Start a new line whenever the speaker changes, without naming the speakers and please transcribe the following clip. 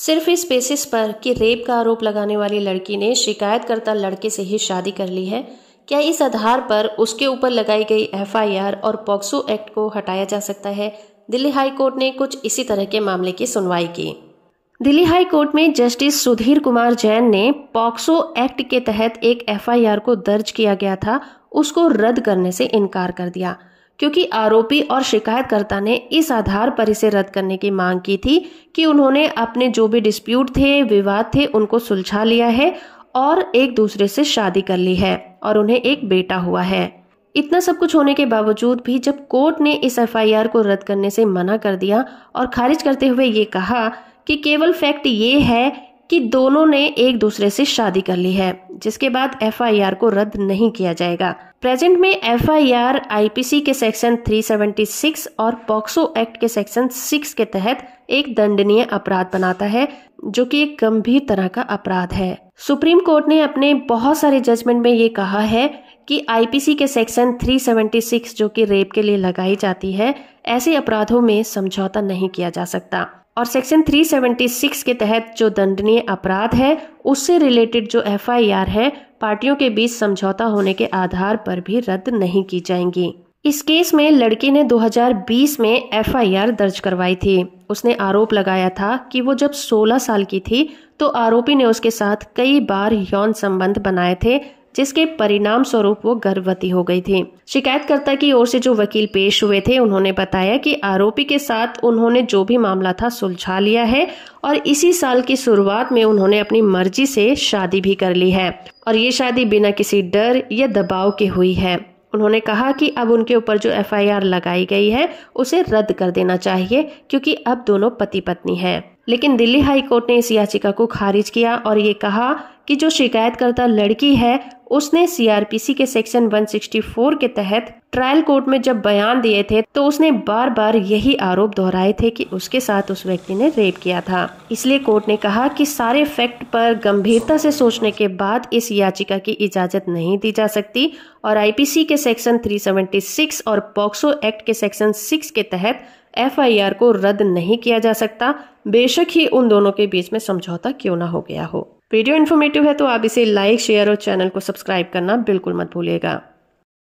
सिर्फ इस बेसिस पर कि रेप का आरोप लगाने वाली लड़की ने शिकायतकर्ता लड़के से ही शादी कर ली है क्या इस आधार पर उसके ऊपर लगाई गई एफआईआर और पॉक्सो एक्ट को हटाया जा सकता है दिल्ली हाई कोर्ट ने कुछ इसी तरह के मामले की सुनवाई की दिल्ली हाई कोर्ट में जस्टिस सुधीर कुमार जैन ने पॉक्सो एक्ट के तहत एक एफआईआर को दर्ज किया गया था उसको रद्द करने से इनकार कर दिया क्योंकि आरोपी और शिकायतकर्ता ने इस आधार पर इसे रद्द करने की मांग की थी कि उन्होंने अपने जो भी डिस्प्यूट थे विवाद थे उनको सुलझा लिया है और एक दूसरे से शादी कर ली है और उन्हें एक बेटा हुआ है इतना सब कुछ होने के बावजूद भी जब कोर्ट ने इस एफआईआर को रद्द करने से मना कर दिया और खारिज करते हुए ये कहा कि केवल फैक्ट ये है कि दोनों ने एक दूसरे से शादी कर ली है जिसके बाद एफआईआर को रद्द नहीं किया जाएगा प्रेजेंट में एफआईआर आईपीसी के सेक्शन 376 और पॉक्सो एक्ट के सेक्शन 6 के तहत एक दंडनीय अपराध बनाता है जो कि एक गंभीर तरह का अपराध है सुप्रीम कोर्ट ने अपने बहुत सारे जजमेंट में ये कहा है कि आईपीसी के सेक्शन 376 जो कि रेप के लिए लगाई जाती है ऐसे अपराधों में समझौता नहीं किया जा सकता और सेक्शन 376 के तहत जो दंडनीय अपराध है उससे रिलेटेड जो एफआईआर है पार्टियों के बीच समझौता होने के आधार पर भी रद्द नहीं की जाएंगी इस केस में लड़की ने 2020 में एफआईआर दर्ज करवाई थी उसने आरोप लगाया था कि वो जब 16 साल की थी तो आरोपी ने उसके साथ कई बार यौन संबंध बनाए थे जिसके परिणाम स्वरूप वो गर्भवती हो गई थी शिकायतकर्ता की ओर से जो वकील पेश हुए थे उन्होंने बताया कि आरोपी के साथ उन्होंने जो भी मामला था सुलझा लिया है और इसी साल की शुरुआत में उन्होंने अपनी मर्जी से शादी भी कर ली है और ये शादी बिना किसी डर या दबाव के हुई है उन्होंने कहा कि अब उनके ऊपर जो एफआईआर लगाई गई है उसे रद्द कर देना चाहिए क्योंकि अब दोनों पति पत्नी हैं लेकिन दिल्ली हाई कोर्ट ने इस याचिका को खारिज किया और ये कहा कि जो शिकायतकर्ता लड़की है उसने सीआरपीसी के सेक्शन 164 के तहत ट्रायल कोर्ट में जब बयान दिए थे तो उसने बार बार यही आरोप दोहराए थे कि उसके साथ उस व्यक्ति ने रेप किया था इसलिए कोर्ट ने कहा कि सारे फैक्ट पर गंभीरता से सोचने के बाद इस याचिका की इजाजत नहीं दी जा सकती और आईपीसी के सेक्शन 376 और पॉक्सो एक्ट के सेक्शन 6 के तहत एफआईआर को रद्द नहीं किया जा सकता बेशक ही उन दोनों के बीच में समझौता क्यों ना हो गया हो वीडियो इन्फॉर्मेटिव है तो आप इसे लाइक शेयर और चैनल को सब्सक्राइब करना बिल्कुल मत भूलिएगा